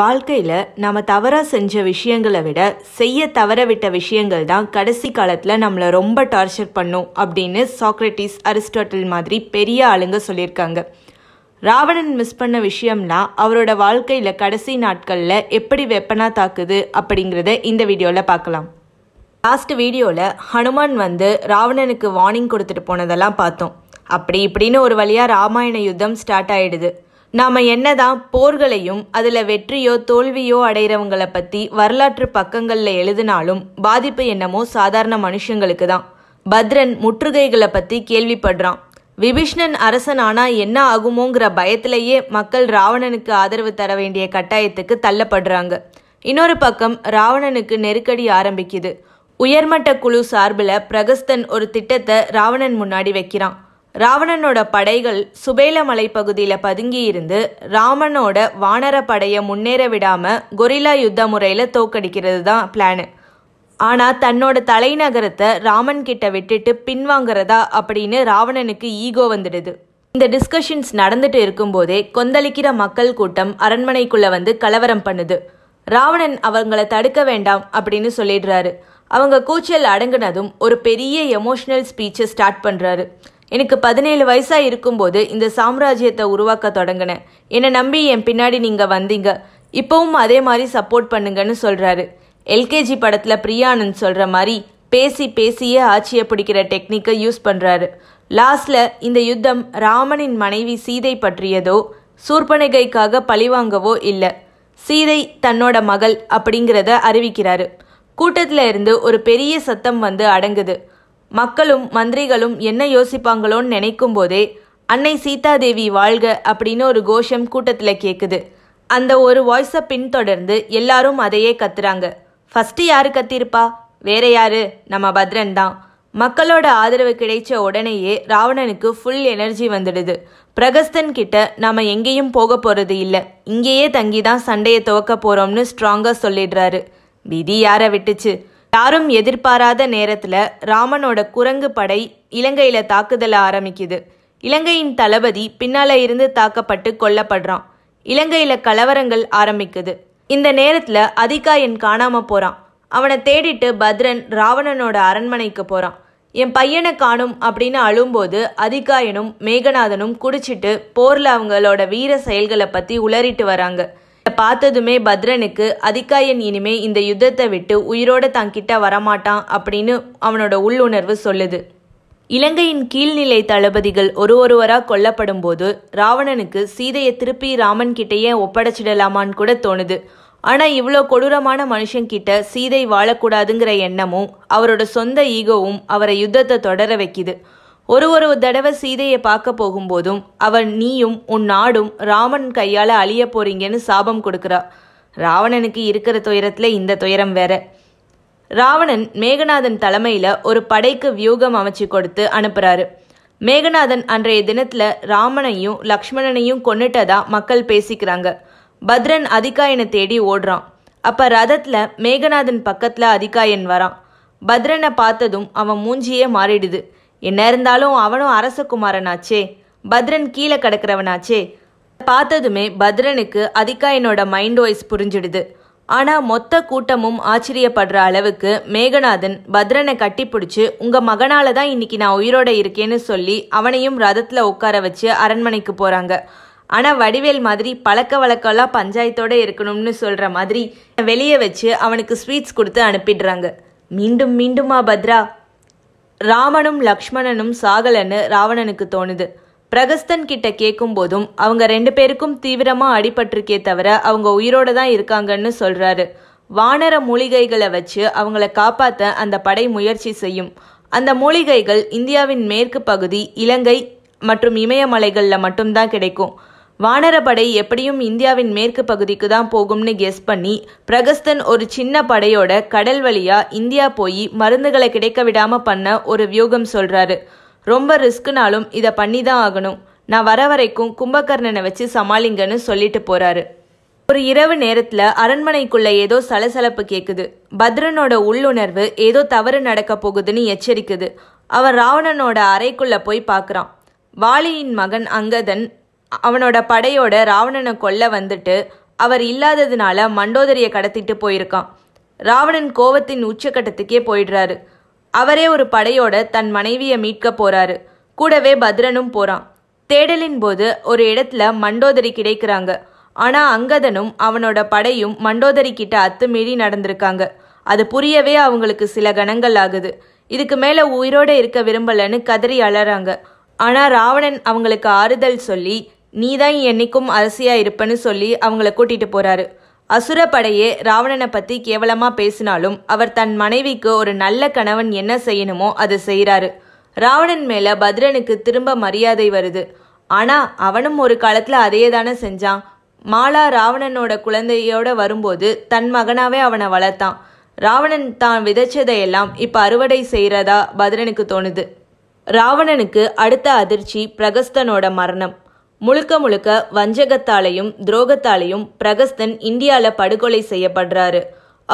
வாழ்க்கையில் நம்ம தவறாக செஞ்ச விஷயங்களை விட செய்ய தவற விட்ட விஷயங்கள் தான் கடைசி காலத்தில் நம்மளை ரொம்ப டார்ச்சர் பண்ணும் அப்படின்னு சாக்ரட்டிஸ் அரிஸ்டாட்டில் மாதிரி பெரிய ஆளுங்க சொல்லியிருக்காங்க ராவணன் மிஸ் பண்ண விஷயம்னா அவரோட வாழ்க்கையில் கடைசி நாட்களில் எப்படி வெப்பனாக தாக்குது அப்படிங்கிறத இந்த வீடியோவில் பார்க்கலாம் லாஸ்ட் வீடியோவில் ஹனுமான் வந்து ராவணனுக்கு வார்னிங் கொடுத்துட்டு போனதெல்லாம் பார்த்தோம் அப்படி இப்படின்னு ஒரு வழியாக ராமாயண யுத்தம் ஸ்டார்ட் ஆகிடுது நாம் என்னதான் போர்களையும் அதில் வெற்றியோ தோல்வியோ அடைகிறவங்களை பற்றி வரலாற்று பக்கங்களில் எழுதினாலும் பாதிப்பு என்னமோ சாதாரண மனுஷங்களுக்கு தான் பத்ரன் முற்றுகைகளை பற்றி கேள்விப்படுறான் விபீஷ்ணன் அரசன் ஆனால் என்ன ஆகுமோங்கிற பயத்திலேயே மக்கள் ராவணனுக்கு ஆதரவு தர வேண்டிய கட்டாயத்துக்கு தள்ளப்படுறாங்க இன்னொரு பக்கம் ராவணனுக்கு நெருக்கடி ஆரம்பிக்குது உயர்மட்ட குழு சார்பில் பிரகஸ்தன் ஒரு திட்டத்தை ராவணன் முன்னாடி வைக்கிறான் ராவணனோட படைகள் சுபேல பகுதியில் பதுங்கி இருந்து ராமனோட வானர படையை முன்னேற விடாமல் கொரில்லா யுத்த முறையில் தோக்கடிக்கிறது தான் பிளானு ஆனால் தன்னோட தலைநகரத்தை ராமன் கிட்ட விட்டுட்டு பின்வாங்கிறதா அப்படின்னு ராவணனுக்கு ஈகோ வந்துடுது இந்த டிஸ்கஷன்ஸ் நடந்துட்டு இருக்கும்போதே கொந்தளிக்கிற மக்கள் கூட்டம் அரண்மனைக்குள்ளே வந்து கலவரம் பண்ணுது ராவணன் அவங்களை தடுக்க வேண்டாம் அப்படின்னு சொல்லிடுறாரு அவங்க கூச்சல் அடங்கினதும் ஒரு பெரிய எமோஷனல் ஸ்பீச்சை ஸ்டார்ட் பண்ணுறாரு எனக்கு பதினேழு வயசாக இருக்கும்போது இந்த சாம்ராஜ்யத்தை உருவாக்க தொடங்கினேன் என்னை நம்பி என் பின்னாடி நீங்கள் வந்தீங்க இப்போவும் அதே மாதிரி சப்போர்ட் பண்ணுங்கன்னு சொல்கிறாரு எல்கேஜி படத்தில் பிரியானந்த் சொல்கிற மாதிரி பேசி பேசியே ஆட்சியை பிடிக்கிற டெக்னிக்கை யூஸ் பண்ணுறாரு லாஸ்ட்ல இந்த யுத்தம் ராமனின் மனைவி சீதை பற்றியதோ சூர்பனைகைக்காக பழிவாங்கவோ இல்லை சீதை தன்னோட மகள் அப்படிங்கிறத அறிவிக்கிறாரு கூட்டத்தில் இருந்து ஒரு பெரிய சத்தம் வந்து அடங்குது மக்களும் மந்திரிகளும் என்ன யோசிப்பாங்களோன்னு நினைக்கும் போதே அன்னை சீதாதேவி வாழ்க அப்படின்னு ஒரு கோஷம் கூட்டத்தில் கேட்குது அந்த ஒரு வாய்ஸை பின்தொடர்ந்து எல்லாரும் அதையே கத்துறாங்க ஃபஸ்ட்டு யார் கத்திருப்பா வேற யாரு நம்ம பத்ரன் தான் மக்களோட ஆதரவு கிடைச்ச உடனேயே ராவணனுக்கு ஃபுல் எனர்ஜி வந்துடுது பிரகஸ்தன் கிட்ட நாம எங்கேயும் போக போறது இல்லை இங்கேயே தங்கி தான் சண்டையை துவக்க போறோம்னு ஸ்ட்ராங்கா சொல்லிடுறாரு விதி யாரை விட்டுச்சு யாரும் எதிர்பாராத நேரத்தில் ராமனோட குரங்கு படை இலங்கையில் தாக்குதலை ஆரம்பிக்குது இலங்கையின் தளபதி பின்னால இருந்து தாக்கப்பட்டு கொல்லப்படுறான் இலங்கையில் கலவரங்கள் ஆரம்பிக்குது இந்த நேரத்தில் அதிகாயன் காணாமல் போகிறான் அவனை தேடிட்டு பத்ரன் ராவணனோட அரண்மனைக்கு போகிறான் என் பையனை காணும் அப்படின்னு அழும்போது அதிகாயனும் மேகநாதனும் குடிச்சிட்டு போரில் அவங்களோட வீர செயல்களை பற்றி உளறிட்டு வராங்க பார்த்ததுமே பத்ரனுக்கு அதிகாயன் இனிமே இந்த யுத்தத்தை விட்டு உயிரோட தங்கிட்ட வரமாட்டான் அப்படின்னு அவனோட உள்ளுணர்வு சொல்லுது இலங்கையின் கீழ்நிலை தளபதிகள் ஒரு ஒருவரா கொல்லப்படும் போது ராவணனுக்கு சீதையை திருப்பி ராமன் கிட்டேயே ஒப்படைச்சிடலாமான்னு கூட தோணுது ஆனா இவ்வளோ கொடூரமான கிட்ட சீதை வாழக்கூடாதுங்கிற எண்ணமும் அவரோட சொந்த ஈகோவும் அவரை யுத்தத்தை தொடர வைக்குது ஒரு ஒரு தடவை சீதையை பார்க்க போகும்போதும் அவன் நீயும் உன் நாடும் ராமன் கையால் அழிய போறீங்கன்னு சாபம் கொடுக்குறா ராவணனுக்கு இருக்கிற துயரத்தில் இந்த துயரம் வேற ராவணன் மேகநாதன் தலைமையில் ஒரு படைக்கு வியூகம் அமைச்சு கொடுத்து அனுப்புறாரு மேகநாதன் அன்றைய தினத்தில் ராமனையும் லக்ஷ்மணனையும் கொன்னுட்டதா மக்கள் பேசிக்கிறாங்க பத்ரன் அதிகாயனை தேடி ஓடுறான் அப்போ ரதத்தில் மேகநாதன் பக்கத்தில் அதிகாயன் வரான் பத்ரனை பார்த்ததும் அவன் மூஞ்சியே மாறிடுது என்ன இருந்தாலும் அவனும் அரசகுமாரனாச்சே பத்ரன் கீழே கிடக்கிறவனாச்சே பார்த்ததுமே பத்ரனுக்கு அதிகா என்னோட மைண்ட் வாய்ஸ் புரிஞ்சிடுது ஆனா மொத்த கூட்டமும் ஆச்சரியப்படுற அளவுக்கு மேகநாதன் பத்ரனை கட்டிப்பிடிச்சு உங்க மகனால தான் இன்னைக்கு நான் உயிரோட இருக்கேன்னு சொல்லி அவனையும் ரதத்துல உட்கார வச்சு அரண்மனைக்கு போறாங்க ஆனா வடிவேல் மாதிரி பழக்க வழக்கம்லாம் பஞ்சாயத்தோட இருக்கணும்னு சொல்ற மாதிரி வெளியே வச்சு அவனுக்கு ஸ்வீட்ஸ் கொடுத்து அனுப்பிடுறாங்க மீண்டும் மீண்டுமா பத்ரா ராமனும் லக்ஷ்மணனும் சாகலன்னு ராவணனுக்கு தோணுது பிரகஸ்தன் கிட்ட கேட்கும் போதும் அவங்க ரெண்டு பேருக்கும் தீவிரமா அடிபட்டிருக்கே தவிர அவங்க உயிரோட தான் இருக்காங்கன்னு சொல்றாரு வானர மூலிகைகளை வச்சு அவங்கள காப்பாற்ற அந்த படை முயற்சி செய்யும் அந்த மூலிகைகள் இந்தியாவின் மேற்கு பகுதி இலங்கை மற்றும் இமயமலைகளில் மட்டும்தான் கிடைக்கும் வானரப்படை எப்படியும் இந்தியாவின் மேற்கு பகுதிக்கு தான் போகும்னு கெஸ் பண்ணி பிரகஸ்தன் ஒரு சின்ன படையோட கடல் வழியா இந்தியா போய் மருந்துகளை கிடைக்க விடாம பண்ண ஒரு வியூகம் சொல்றாரு ரொம்ப ரிஸ்க்குனாலும் இதை பண்ணி தான் ஆகணும் நான் வர வரைக்கும் கும்பகர்ணனை வச்சு சமாளிங்கன்னு சொல்லிட்டு போறாரு ஒரு இரவு நேரத்துல அரண்மனைக்குள்ள ஏதோ சலசலப்பு கேக்குது பத்ரனோட உள்ளுணர்வு ஏதோ தவறு நடக்க போகுதுன்னு எச்சரிக்குது அவன் ராவணனோட அறைக்குள்ள போய் பார்க்குறான் வாலியின் மகன் அங்கதன் அவனோட படையோட ராவணனை கொல்ல வந்துட்டு அவர் இல்லாததுனால மண்டோதரியை கடத்திட்டு போயிருக்கான் ராவணன் கோவத்தின் உச்சக்கட்டத்துக்கே போயிடுறாரு அவரே ஒரு படையோட தன் மனைவியை மீட்க போறாரு கூடவே பத்ரனும் போறான் தேடலின் போது ஒரு இடத்துல மண்டோதரி கிடைக்கிறாங்க ஆனா அங்கதனும் அவனோட படையும் மண்டோதரி கிட்ட அத்துமீறி நடந்திருக்காங்க அது புரியவே அவங்களுக்கு சில கணங்கள் ஆகுது இதுக்கு மேல உயிரோட இருக்க விரும்பலன்னு கதறி அழறாங்க ஆனா ராவணன் அவங்களுக்கு ஆறுதல் சொல்லி நீ தான் என்னைக்கும் அரசியாக இருப்பேன்னு சொல்லி அவங்கள கூட்டிகிட்டு போகிறாரு அசுரப்படையே ராவணனை பற்றி கேவலமாக பேசினாலும் அவர் தன் மனைவிக்கு ஒரு நல்ல கணவன் என்ன செய்யணுமோ அதை செய்கிறாரு ராவணன் மேலே பத்ரனுக்கு திரும்ப மரியாதை வருது ஆனால் அவனும் ஒரு காலத்தில் அதையே தானே செஞ்சான் மாலா ராவணனோட குழந்தையோட வரும்போது தன் மகனாவே அவனை வளர்த்தான் ராவணன் தான் விதைச்சதையெல்லாம் இப்போ அறுவடை செய்கிறதா பத்ரனுக்கு தோணுது ராவணனுக்கு அடுத்த அதிர்ச்சி பிரகஸ்தனோட மரணம் முழுக்க முழுக்க வஞ்சகத்தாலையும் துரோகத்தாலையும் பிரகஸ்தன் இந்தியால படுகொலை செய்யப்படுறாரு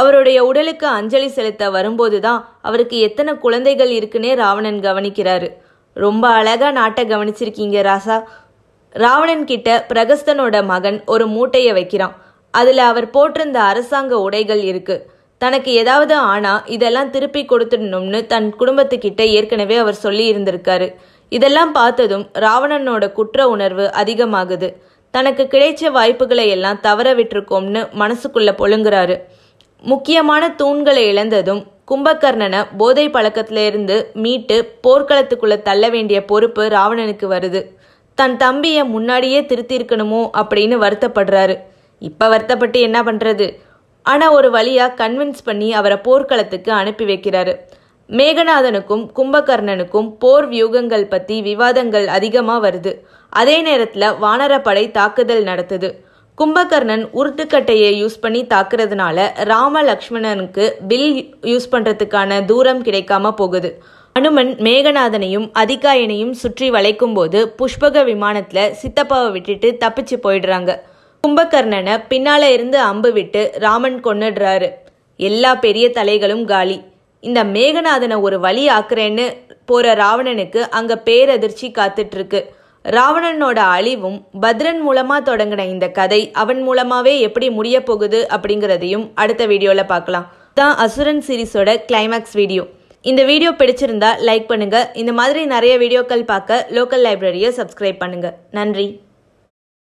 அவருடைய உடலுக்கு அஞ்சலி செலுத்த வரும்போதுதான் அவருக்கு எத்தனை குழந்தைகள் இருக்குன்னே ராவணன் கவனிக்கிறாரு ரொம்ப அழகா நாட்டை கவனிச்சிருக்கீங்க ராசா ராவணன் கிட்ட பிரகஸ்தனோட மகன் ஒரு மூட்டையை வைக்கிறான் அதுல அவர் போட்டிருந்த அரசாங்க உடைகள் இருக்கு தனக்கு ஏதாவது ஆனா இதெல்லாம் திருப்பி கொடுத்துடணும்னு தன் குடும்பத்துக்கிட்ட ஏற்கனவே அவர் சொல்லி இருந்திருக்காரு இதெல்லாம் பார்த்ததும் ராவணனோட குற்ற உணர்வு அதிகமாகுது தனக்கு கிடைச்ச வாய்ப்புகளை எல்லாம் தவற விட்டுருக்கோம்னு மனசுக்குள்ள பொழுங்குறாரு முக்கியமான தூண்களை இழந்ததும் கும்பகர்ணனை போதை பழக்கத்திலிருந்து மீட்டு போர்க்களத்துக்குள்ள தள்ள வேண்டிய பொறுப்பு ராவணனுக்கு வருது தன் தம்பியை முன்னாடியே திருத்திருக்கணுமோ அப்படின்னு வருத்தப்படுறாரு இப்போ வருத்தப்பட்டு என்ன பண்ணுறது ஆனால் ஒரு வழியாக கன்வின்ஸ் பண்ணி அவரை போர்க்களத்துக்கு அனுப்பி வைக்கிறாரு மேகநாதனுக்கும் கும்பகர்ணனுக்கும் போர் வியூகங்கள் பற்றி விவாதங்கள் அதிகமாக வருது அதே நேரத்தில் வானரப்படை தாக்குதல் நடத்துது கும்பகர்ணன் உருட்டுக்கட்டையை யூஸ் பண்ணி தாக்குறதுனால ராம லக்ஷ்மணனுக்கு பில் யூஸ் பண்ணுறதுக்கான தூரம் கிடைக்காம போகுது அனுமன் மேகநாதனையும் அதிகாயனையும் சுற்றி வளைக்கும் போது புஷ்பக விமானத்தில் சித்தப்பாவை விட்டுட்டு தப்பிச்சு போயிடுறாங்க கும்பகர்ணனை பின்னால இருந்து அம்பு விட்டு ராமன் கொன்னுடுறாரு எல்லா பெரிய தலைகளும் காலி இந்த மேகநாதனை ஒரு வழி ஆக்குறேன்னு போற ராவணனுக்கு அங்க பேரதிர்ச்சி இருக்கு ராவணனோட அழிவும் பத்ரன் மூலமா தொடங்கின இந்த கதை அவன் மூலமாவே எப்படி முடிய போகுது அப்படிங்கிறதையும் அடுத்த வீடியோல பார்க்கலாம் தான் அசுரன் சீரிஸோட கிளைமேக்ஸ் வீடியோ இந்த வீடியோ பிடிச்சிருந்தா லைக் பண்ணுங்க இந்த மாதிரி நிறைய வீடியோக்கள் பார்க்க லோக்கல் லைப்ரரியை சப்ஸ்கிரைப் பண்ணுங்க நன்றி